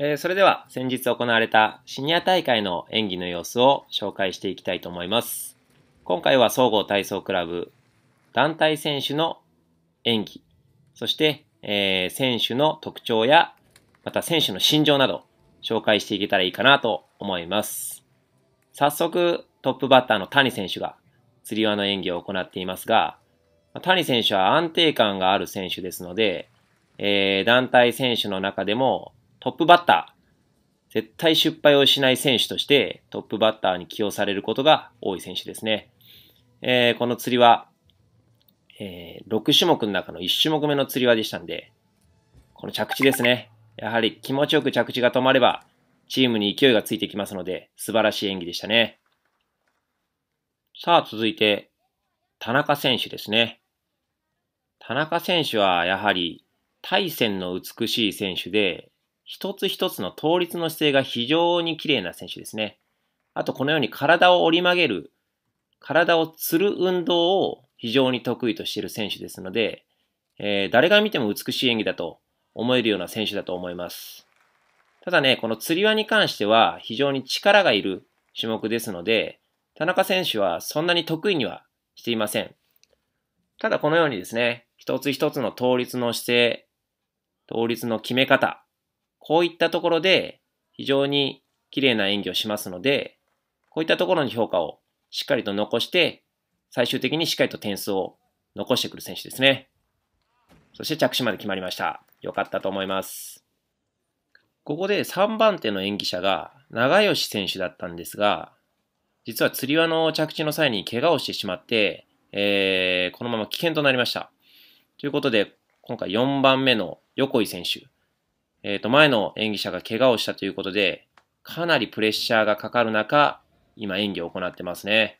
えー、それでは先日行われたシニア大会の演技の様子を紹介していきたいと思います。今回は総合体操クラブ団体選手の演技、そして、えー、選手の特徴や、また選手の心情など紹介していけたらいいかなと思います。早速トップバッターの谷選手が釣り輪の演技を行っていますが、谷選手は安定感がある選手ですので、えー、団体選手の中でもトップバッター、絶対失敗をしない選手としてトップバッターに起用されることが多い選手ですね。えー、この釣りは、えー、6種目の中の1種目目の釣り輪でしたんで、この着地ですね。やはり気持ちよく着地が止まれば、チームに勢いがついてきますので、素晴らしい演技でしたね。さあ、続いて、田中選手ですね。田中選手はやはり、対戦の美しい選手で、一つ一つの倒立の姿勢が非常に綺麗な選手ですね。あとこのように体を折り曲げる、体をつる運動を非常に得意としている選手ですので、えー、誰が見ても美しい演技だと思えるような選手だと思います。ただね、この釣り輪に関しては非常に力がいる種目ですので、田中選手はそんなに得意にはしていません。ただこのようにですね、一つ一つの倒立の姿勢、倒立の決め方、こういったところで非常に綺麗な演技をしますので、こういったところの評価をしっかりと残して、最終的にしっかりと点数を残してくる選手ですね。そして着地まで決まりました。良かったと思います。ここで3番手の演技者が長吉選手だったんですが、実は釣り輪の着地の際に怪我をしてしまって、えー、このまま危険となりました。ということで、今回4番目の横井選手。えっ、ー、と、前の演技者が怪我をしたということで、かなりプレッシャーがかかる中、今演技を行ってますね。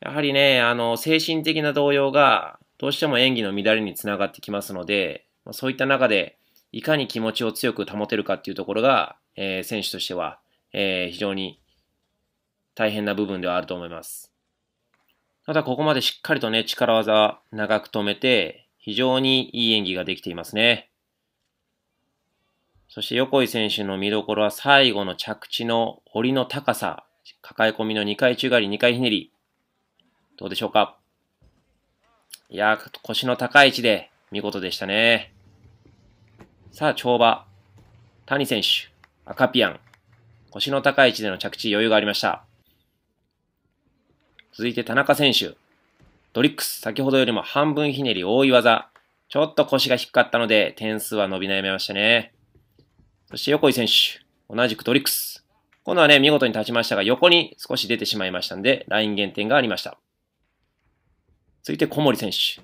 やはりね、あの、精神的な動揺が、どうしても演技の乱れにつながってきますので、そういった中で、いかに気持ちを強く保てるかっていうところが、えー、選手としては、えー、非常に大変な部分ではあると思います。ただ、ここまでしっかりとね、力技長く止めて、非常にいい演技ができていますね。そして横井選手の見どころは最後の着地の折の高さ、抱え込みの2回宙返り、2回ひねり。どうでしょうかいや腰の高い位置で見事でしたね。さあ、跳馬。谷選手、赤ピアン。腰の高い位置での着地余裕がありました。続いて田中選手。ドリックス、先ほどよりも半分ひねり多い技。ちょっと腰が低かったので点数は伸び悩みましたね。そして横井選手。同じくトリックス。今度はね、見事に立ちましたが、横に少し出てしまいましたんで、ライン減点がありました。続いて小森選手。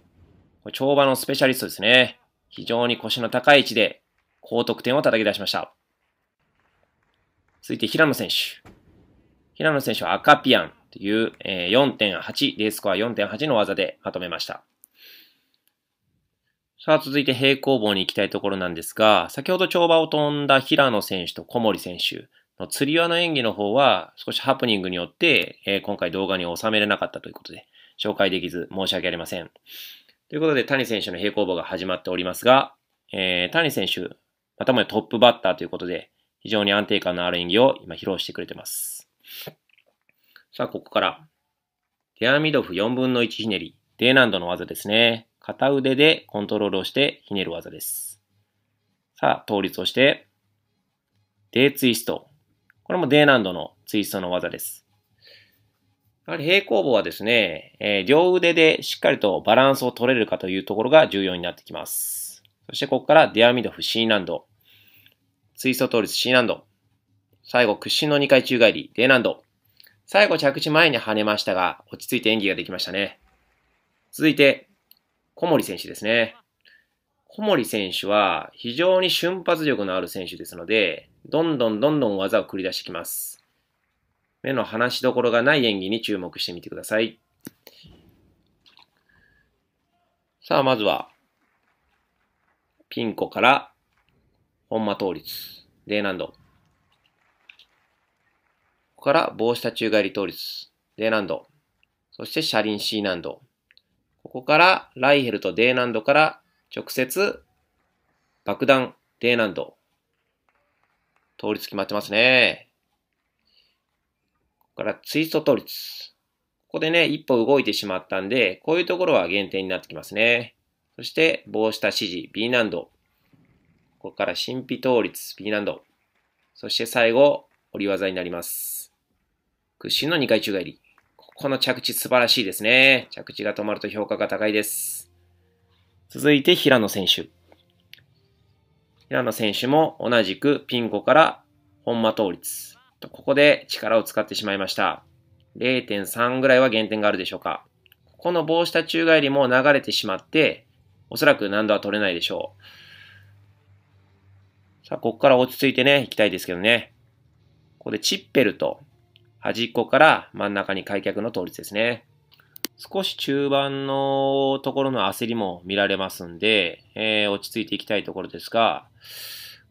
これ跳馬のスペシャリストですね。非常に腰の高い位置で高得点を叩き出しました。続いて平野選手。平野選手は赤ピアンという4.8、レースコア4.8の技でまとめました。さあ、続いて平行棒に行きたいところなんですが、先ほど跳馬を飛んだ平野選手と小森選手の釣り輪の演技の方は、少しハプニングによって、えー、今回動画に収めれなかったということで、紹介できず申し訳ありません。ということで、谷選手の平行棒が始まっておりますが、えー、谷選手、またもやトップバッターということで、非常に安定感のある演技を今披露してくれてます。さあ、ここから、テアミドフ4分の1ひねり、D 難度の技ですね。片腕でコントロールをしてひねる技です。さあ、倒立をして、デーツイスト。これも D 難度のツイストの技です。やはり平行棒はですね、えー、両腕でしっかりとバランスを取れるかというところが重要になってきます。そしてここからデアミドフ C 難度、ツイスト倒立 C 難度、最後屈伸の2回宙返り D 難度、最後着地前に跳ねましたが、落ち着いて演技ができましたね。続いて、小森選手ですね。小森選手は非常に瞬発力のある選手ですので、どんどんどんどん技を繰り出してきます。目の離しどころがない演技に注目してみてください。さあ、まずは、ピンコから、本間倒立、D 難度。ここから、棒下宙返り倒立、D 難度。そして、車輪 C 難度。ここからライヘルとデーナンドから直接爆弾デーナンド。倒立決まってますね。ここからツイスト倒立。ここでね、一歩動いてしまったんで、こういうところは減点になってきますね。そして、棒下指示 B 難度。ここから神秘倒立 B 難度。そして最後、折り技になります。屈伸の2回宙返り。この着地素晴らしいですね。着地が止まると評価が高いです。続いて平野選手。平野選手も同じくピンコから本間倒立。ここで力を使ってしまいました。0.3ぐらいは減点があるでしょうか。ここの棒下宙返りも流れてしまって、おそらく難度は取れないでしょう。さあ、ここから落ち着いてね、行きたいですけどね。ここでチッペルと端っこから真ん中に開脚の倒立ですね。少し中盤のところの焦りも見られますんで、えー、落ち着いていきたいところですが、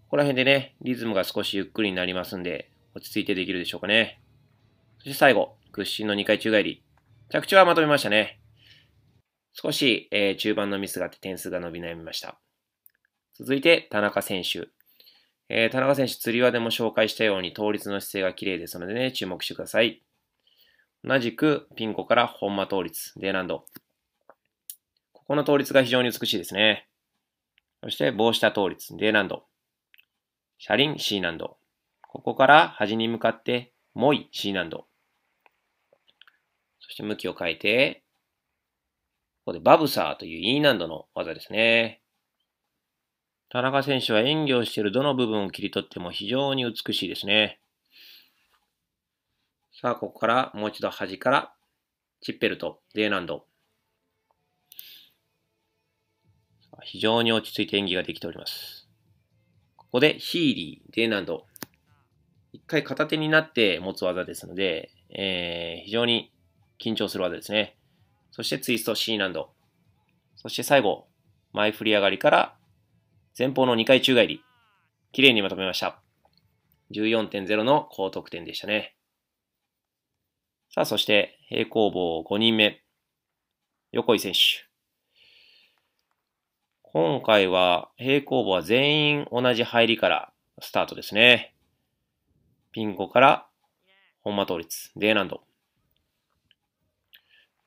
ここら辺でね、リズムが少しゆっくりになりますんで、落ち着いてできるでしょうかね。そして最後、屈伸の2回宙返り。着地はまとめましたね。少し、えー、中盤のミスがあって点数が伸び悩みました。続いて、田中選手。えー、田中選手、釣り輪でも紹介したように、倒立の姿勢が綺麗ですのでね、注目してください。同じく、ピンコから本間倒立、D 難度。ここの倒立が非常に美しいですね。そして、棒下倒立、D 難度。車輪、C 難度。ここから端に向かって、もイ、C 難度。そして向きを変えて、ここでバブサーという E 難度の技ですね。田中選手は演技をしているどの部分を切り取っても非常に美しいですね。さあ、ここからもう一度端から、チッペルと D 難度。非常に落ち着いて演技ができております。ここでヒーリー、D 難度。一回片手になって持つ技ですので、えー、非常に緊張する技ですね。そしてツイスト C 難度。そして最後、前振り上がりから前方の2回宙返り、綺麗にまとめました。14.0の高得点でしたね。さあ、そして平行棒5人目、横井選手。今回は平行棒は全員同じ入りからスタートですね。ピンコから本間倒立、D 難度。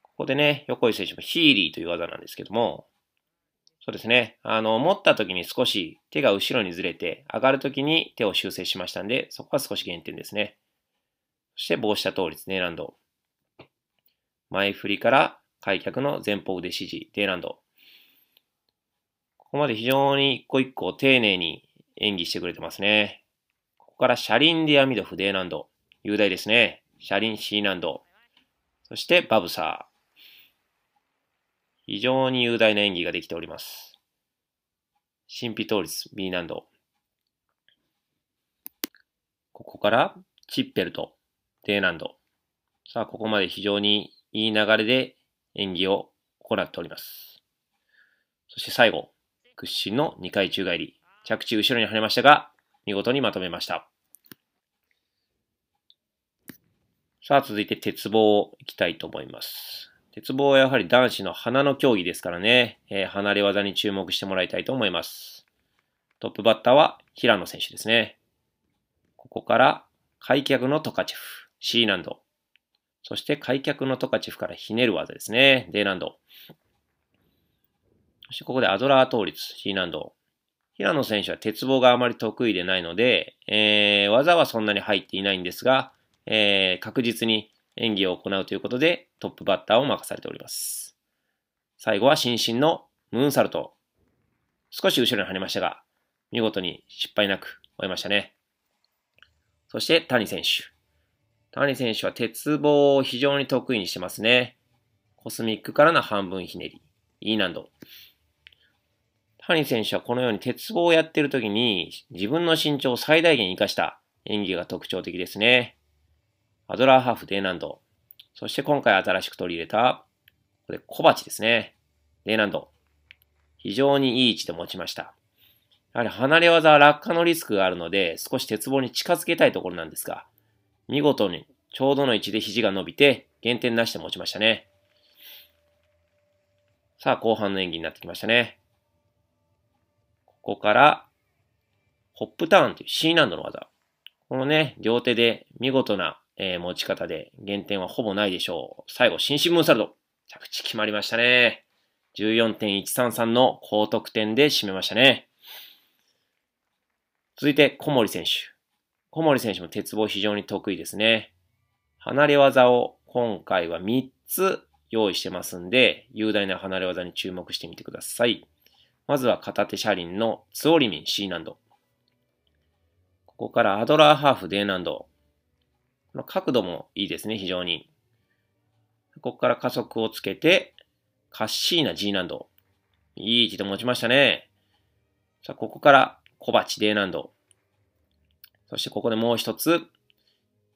ここでね、横井選手もヒーリーという技なんですけども、そうですね。あの、持った時に少し手が後ろにずれて、上がる時に手を修正しましたんで、そこは少し減点ですね。そしてりで倒立、D 難度。前振りから開脚の前方腕指示、D 難度。ここまで非常に一個一個丁寧に演技してくれてますね。ここから車輪で網戸不 D 難度。雄大ですね。車輪 C 難度。そしてバブサー。非常に雄大な演技ができております。神秘倒立 B 難度。ここから、チッペルと、D 難度。さあ、ここまで非常にいい流れで演技を行っております。そして最後、屈伸の2回宙返り。着地後ろに跳ねましたが、見事にまとめました。さあ、続いて鉄棒をいきたいと思います。鉄棒はやはり男子の花の競技ですからね、えー、離れ技に注目してもらいたいと思います。トップバッターは平野選手ですね。ここから開脚のトカチェフ、C 難度。そして開脚のトカチェフからひねる技ですね、D 難度。そしてここでアドラー倒立、C 難度。平野選手は鉄棒があまり得意でないので、えー、技はそんなに入っていないんですが、えー、確実に演技を行うということでトップバッターを任されております。最後は新身のムーンサルト。少し後ろに跳ねましたが、見事に失敗なく終えましたね。そして谷選手。谷選手は鉄棒を非常に得意にしてますね。コスミックからの半分ひねり。E 難度。谷選手はこのように鉄棒をやっている時に自分の身長を最大限活かした演技が特徴的ですね。アドラーハーフ、デ難度。ンド。そして今回新しく取り入れた、これ小鉢ですね。デ難度。ンド。非常にいい位置で持ちました。やはり離れ技は落下のリスクがあるので、少し鉄棒に近づけたいところなんですが、見事にちょうどの位置で肘が伸びて、減点なしで持ちましたね。さあ、後半の演技になってきましたね。ここから、ホップターンという C 難度の技。このね、両手で見事なえー、持ち方で減点はほぼないでしょう。最後、新進ムーンサルド。着地決まりましたね。14.133の高得点で締めましたね。続いて、小森選手。小森選手も鉄棒非常に得意ですね。離れ技を今回は3つ用意してますんで、雄大な離れ技に注目してみてください。まずは片手車輪のツオリミン C 難度。ここからアドラーハーフ D 難度。の角度もいいですね、非常に。ここから加速をつけて、カッシーナ G 難度。いい位置で持ちましたね。さあ、ここから小鉢 D 難度。そしてここでもう一つ、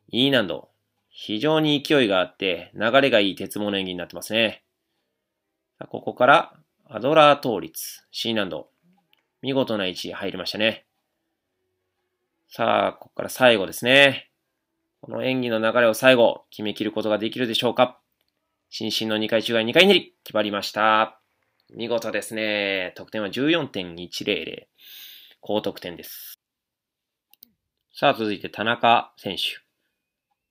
E 難度。非常に勢いがあって、流れがいい鉄棒の演技になってますね。さあ、ここからアドラー倒立 C 難度。見事な位置入りましたね。さあ、ここから最後ですね。この演技の流れを最後、決め切ることができるでしょうか伸身の2回中返2回ひねり、決まりました。見事ですね。得点は14.100。高得点です。さあ、続いて田中選手。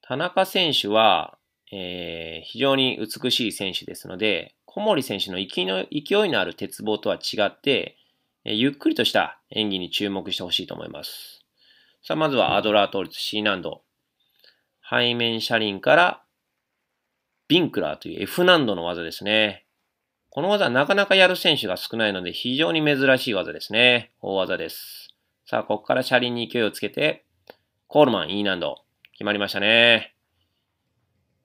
田中選手は、えー、非常に美しい選手ですので、小森選手の勢いのある鉄棒とは違って、えー、ゆっくりとした演技に注目してほしいと思います。さあ、まずはアドラー倒立 C 難度。背面車輪からビンクラーという F 難度の技ですね。この技はなかなかやる選手が少ないので非常に珍しい技ですね。大技です。さあ、ここから車輪に勢いをつけて、コールマン E 難度。決まりましたね。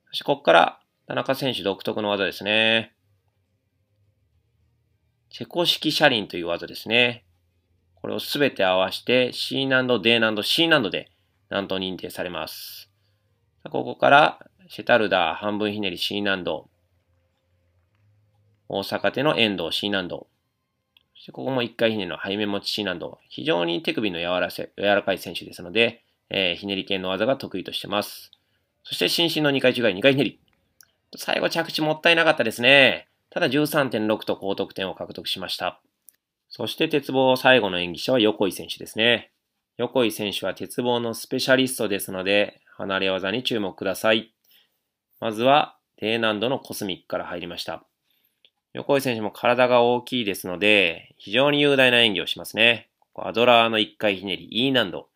そしてここから田中選手独特の技ですね。チェコ式車輪という技ですね。これをすべて合わせて C 難度、D 難度、C 難度で難度認定されます。ここから、シェタルダー半分ひねり C 難度。大阪手の遠藤 C 難度。そしてここも1回ひねりの背面持ち C 難度。非常に手首の柔らせ柔らかい選手ですので、えー、ひねり系の技が得意としてます。そして伸身の2回中返2回ひねり。最後着地もったいなかったですね。ただ13.6と高得点を獲得しました。そして鉄棒最後の演技者は横井選手ですね。横井選手は鉄棒のスペシャリストですので、離れ技に注目ください。まずは、低難度のコスミックから入りました。横井選手も体が大きいですので、非常に雄大な演技をしますね。アドラーの1回ひねり E 難度。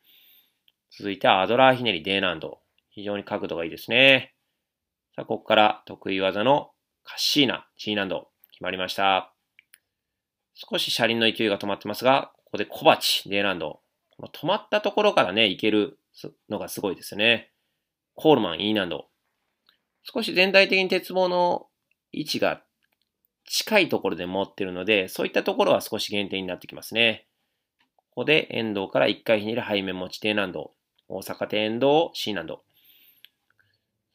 続いてアドラーひねり D 難度。非常に角度がいいですね。さあ、ここから得意技のカッシーナ G 難度。決まりました。少し車輪の勢いが止まってますが、ここで小鉢 D 難度。この止まったところからね、いけるのがすごいですね。コールマン、E 難度。少し全体的に鉄棒の位置が近いところで持ってるので、そういったところは少し減点になってきますね。ここで遠藤から1回ひねり背面持ち低難度。大阪手遠藤 C 難度。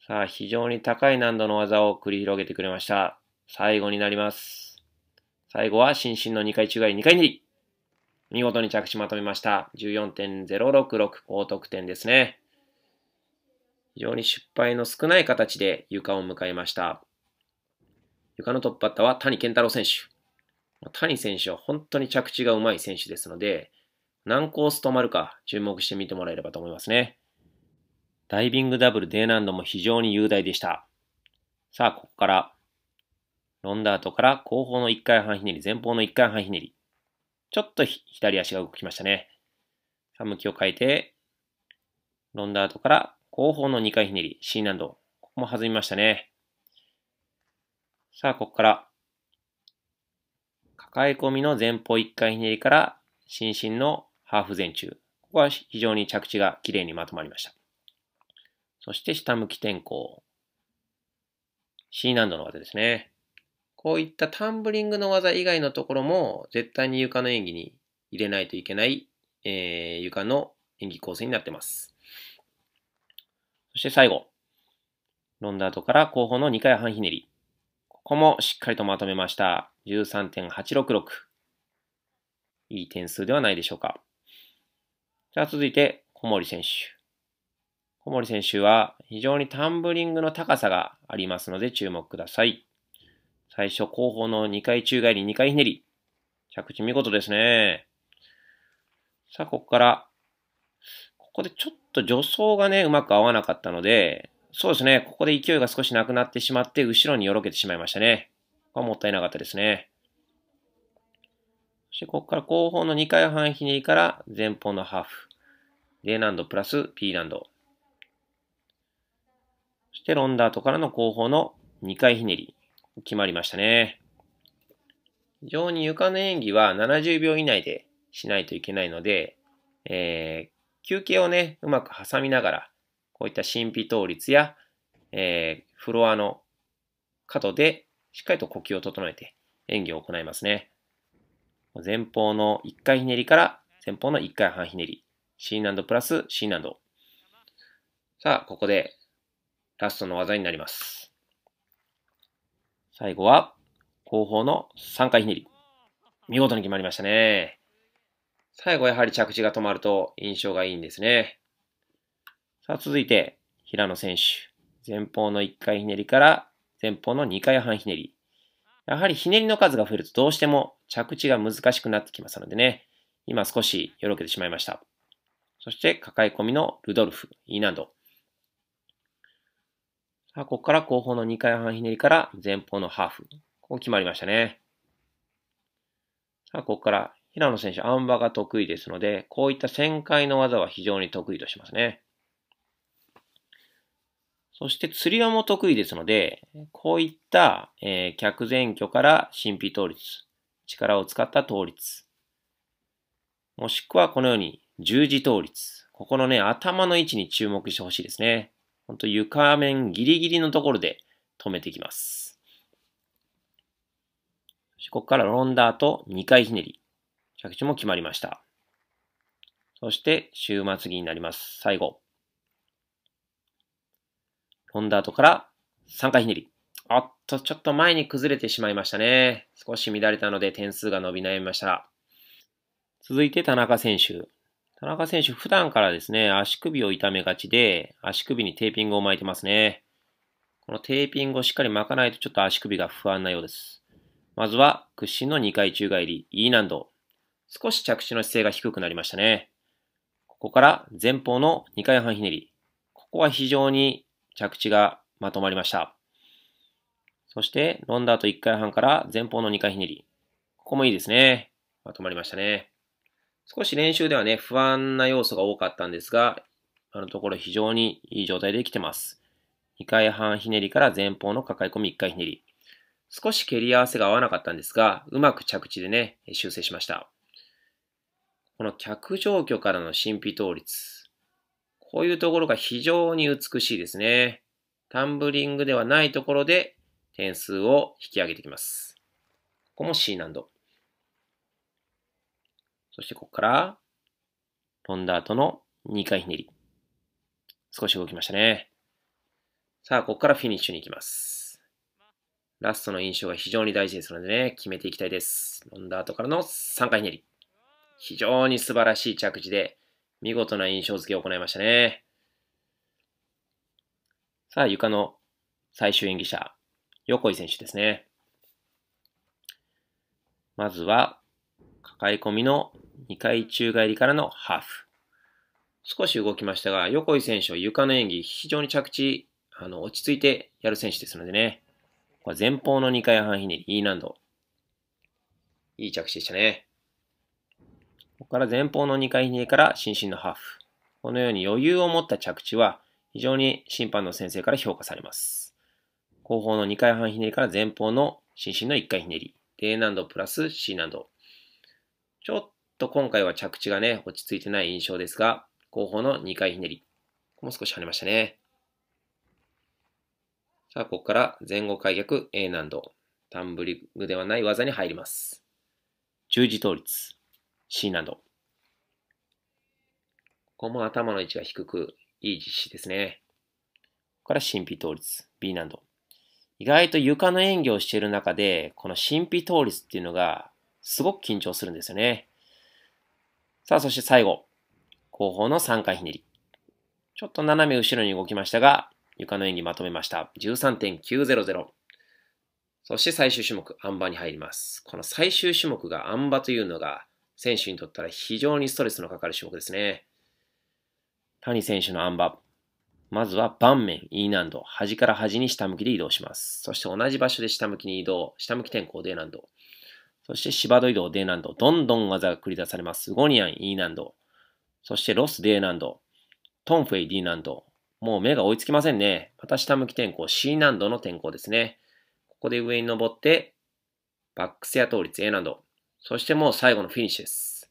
さあ、非常に高い難度の技を繰り広げてくれました。最後になります。最後は伸身の2回宙返り2回ひねり。見事に着地まとめました。14.066高得点ですね。非常に失敗の少ない形で床を迎えました。床のトップバッターは谷健太郎選手。谷選手は本当に着地がうまい選手ですので、何コース止まるか注目してみてもらえればと思いますね。ダイビングダブル D 難度も非常に雄大でした。さあ、ここから、ロンダートから後方の1回半ひねり、前方の1回半ひねり。ちょっと左足が動きましたね。さあ、向きを変えて、ロンダートから後方の2回ひねり、C 難度。ここも弾みましたね。さあ、ここから、抱え込みの前方1回ひねりから、伸身のハーフ前中。ここは非常に着地が綺麗にまとまりました。そして下向き転向。C 難度の技ですね。こういったタンブリングの技以外のところも絶対に床の演技に入れないといけない、えー、床の演技構成になってます。して最後、ロンダートから後方の2回半ひねり。ここもしっかりとまとめました。13.866。いい点数ではないでしょうか。じゃあ続いて、小森選手。小森選手は非常にタンブリングの高さがありますので注目ください。最初後方の2回宙返り2回ひねり。着地見事ですね。さあ、ここから、ここでちょっと助走がね、うまく合わなかったので、そうですね、ここで勢いが少しなくなってしまって、後ろによろけてしまいましたね。ここはもったいなかったですね。そして、ここから後方の2回半ひねりから前方のハーフ。D 難度プラス P 難度。そして、ロンダートからの後方の2回ひねり。決まりましたね。非常に床の演技は70秒以内でしないといけないので、え休憩をね、うまく挟みながら、こういった神秘倒立や、えー、フロアの角でしっかりと呼吸を整えて演技を行いますね。前方の1回ひねりから前方の1回半ひねり。C 難度プラス C 難度。さあ、ここでラストの技になります。最後は後方の3回ひねり。見事に決まりましたね。最後やはり着地が止まると印象がいいんですね。さあ続いて、平野選手。前方の1回ひねりから前方の2回半ひねり。やはりひねりの数が増えるとどうしても着地が難しくなってきますのでね、今少しよろけてしまいました。そして抱え込みのルドルフ、E 難度。さあ、ここから後方の2回半ひねりから前方のハーフ。ここ決まりましたね。さあ、ここから平野選手、あん馬が得意ですので、こういった旋回の技は非常に得意としますね。そして釣り輪も得意ですので、こういった、えー、客前挙から神秘倒立、力を使った倒立、もしくはこのように十字倒立、ここのね、頭の位置に注目してほしいですね。ほんと床面ギリギリのところで止めていきます。ここからロンダーと2回ひねり。着地も決まりました。そして終末技になります。最後。ロンダートから3回ひねり。あっと、ちょっと前に崩れてしまいましたね。少し乱れたので点数が伸び悩みました。続いて田中選手。田中選手、普段からですね、足首を痛めがちで、足首にテーピングを巻いてますね。このテーピングをしっかり巻かないとちょっと足首が不安なようです。まずは屈伸の2回宙返り、E 難度。少し着地の姿勢が低くなりましたね。ここから前方の2回半ひねり。ここは非常に着地がまとまりました。そして、ロンダーと1回半から前方の2回ひねり。ここもいいですね。まとまりましたね。少し練習ではね、不安な要素が多かったんですが、あのところ非常にいい状態できてます。2回半ひねりから前方の抱え込み1回ひねり。少し蹴り合わせが合わなかったんですが、うまく着地でね、修正しました。この客状況からの神秘倒立。こういうところが非常に美しいですね。タンブリングではないところで点数を引き上げてきます。ここも C 難度。そしてここから、飛んだ後の2回ひねり。少し動きましたね。さあ、ここからフィニッシュに行きます。ラストの印象が非常に大事ですのでね、決めていきたいです。飛んだ後からの3回ひねり。非常に素晴らしい着地で、見事な印象付けを行いましたね。さあ、床の最終演技者、横井選手ですね。まずは、抱え込みの2回宙返りからのハーフ。少し動きましたが、横井選手は床の演技、非常に着地、あの、落ち着いてやる選手ですのでね。これ前方の2回半ひねり、E 難度。いい着地でしたね。ここから前方の2回ひねりから伸身のハーフ。このように余裕を持った着地は非常に審判の先生から評価されます。後方の2回半ひねりから前方の伸身の1回ひねり。A 難度プラス C 難度。ちょっと今回は着地がね、落ち着いてない印象ですが、後方の2回ひねり。ここも少し跳ねましたね。さあ、ここから前後開脚 A 難度。タンブリングではない技に入ります。十字倒立。C 難度。ここも頭の位置が低く、いい実施ですね。ここから神秘倒立、B 難度。意外と床の演技をしている中で、この神秘倒立っていうのが、すごく緊張するんですよね。さあ、そして最後。後方の3回ひねり。ちょっと斜め後ろに動きましたが、床の演技まとめました。13.900。そして最終種目、あん馬に入ります。この最終種目があん馬というのが、選手にとったら非常にストレスのかかる種目ですね。谷選手のあん馬。まずは盤面 E 難度。端から端に下向きで移動します。そして同じ場所で下向きに移動。下向き転向 D 難度。そして芝戸移動 D 難度。どんどん技が繰り出されます。ゴニアン E 難度。そしてロス D 難度。トンフェイ D 難度。もう目が追いつきませんね。また下向き転向 C 難度の転向ですね。ここで上に登って、バックスや倒立 A 難度。そしてもう最後のフィニッシュです。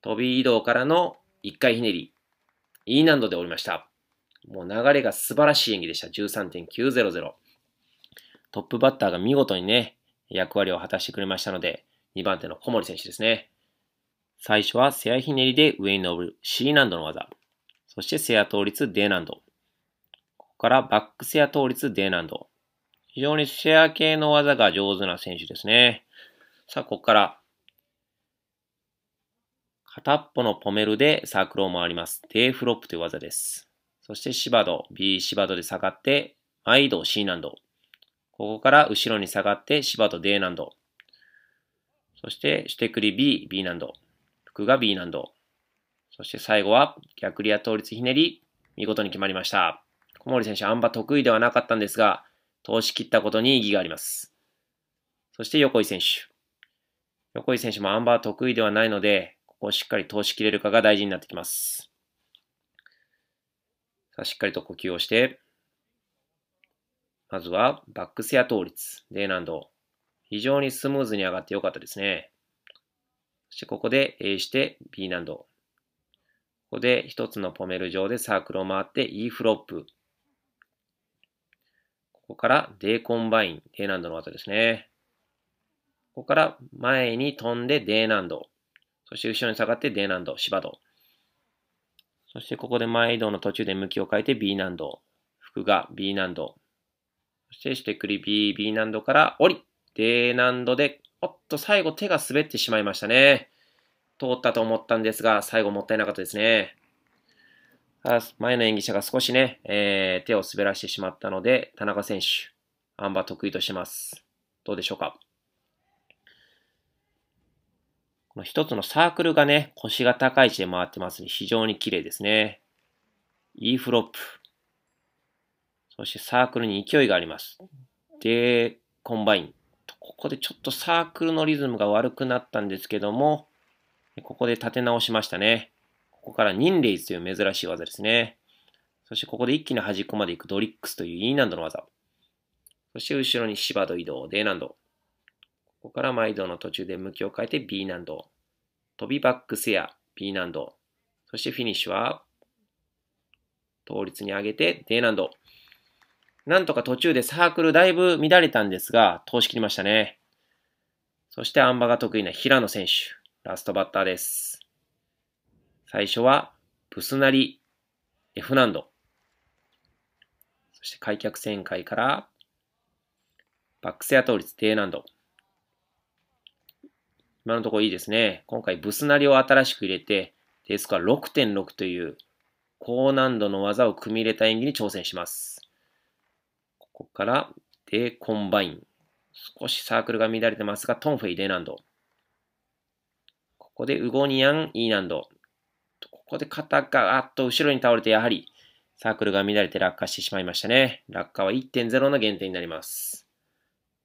飛び移動からの1回ひねり。E 難度で降りました。もう流れが素晴らしい演技でした。13.900。トップバッターが見事にね、役割を果たしてくれましたので、2番手の小森選手ですね。最初は背アひねりで上に登る C 難度の技。そして背ア倒立 D 難度。ここからバック背ア倒立 D 難度。非常にシェア系の技が上手な選手ですね。さあ、ここから片っぽのポメルでサークルを回ります。低フロップという技です。そして芝ド、B 芝ドで下がって、イド、C 難度。ここから後ろに下がって芝ド D 難度。そしてしてくり B、B 難度。服が B 難度。そして最後は逆リア倒立ひねり、見事に決まりました。小森選手、あんば得意ではなかったんですが、通し切ったことに意義があります。そして横井選手。横井選手もあんば得意ではないので、こしっかり通しきれるかが大事になってきます。さあ、しっかりと呼吸をして、まずはバックスや倒立、D 難度。非常にスムーズに上がってよかったですね。そしてここで A して B 難度。ここで一つのポメル上でサークルを回って E フロップ。ここから D コンバイン、D 難度の技ですね。ここから前に飛んで D 難度。そして後ろに下がって D 難度、芝道。そしてここで前移動の途中で向きを変えて B 難度。服が B 難度。そしてしてくり B、B 難度から降り。D 難度で、おっと最後手が滑ってしまいましたね。通ったと思ったんですが、最後もったいなかったですね。前の演技者が少しね、えー、手を滑らしてしまったので、田中選手、あん馬得意としてます。どうでしょうかの一つのサークルがね、腰が高い位置で回ってますね。非常に綺麗ですね。E フロップ。そしてサークルに勢いがあります。で、コンバイン。ここでちょっとサークルのリズムが悪くなったんですけども、ここで立て直しましたね。ここからニンレイズという珍しい技ですね。そしてここで一気に端っこまで行くドリックスという E 難度の技。そして後ろに芝と移動、D 難度。ここから毎度の途中で向きを変えて B 難度。飛びバックスア、B 難度。そしてフィニッシュは、倒立に上げて D 難度。なんとか途中でサークルだいぶ乱れたんですが、通し切りましたね。そしてあん馬が得意な平野選手、ラストバッターです。最初は、ブスなり、F 難度。そして開脚旋回から、バックスア倒立低難度。今のところいいですね。今回ブスナリを新しく入れて、デスコア6.6という高難度の技を組み入れた演技に挑戦します。ここから、デコンバイン。少しサークルが乱れてますが、トンフェイ D 難度。ここでウゴニアン E 難度。ここで肩があっと後ろに倒れて、やはりサークルが乱れて落下してしまいましたね。落下は1.0の減点になります。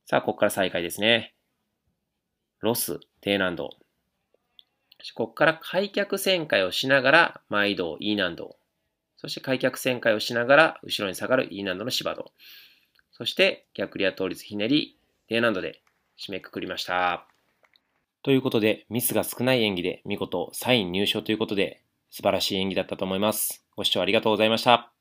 さあ、ここから再開ですね。ロス、低難度。ここから開脚旋回をしながら毎度 E 難度。そして開脚旋回をしながら後ろに下がる E 難度の芝度。そして逆リア倒立ひねり、低難度で締めくくりました。ということで、ミスが少ない演技で見事3位入賞ということで、素晴らしい演技だったと思います。ご視聴ありがとうございました。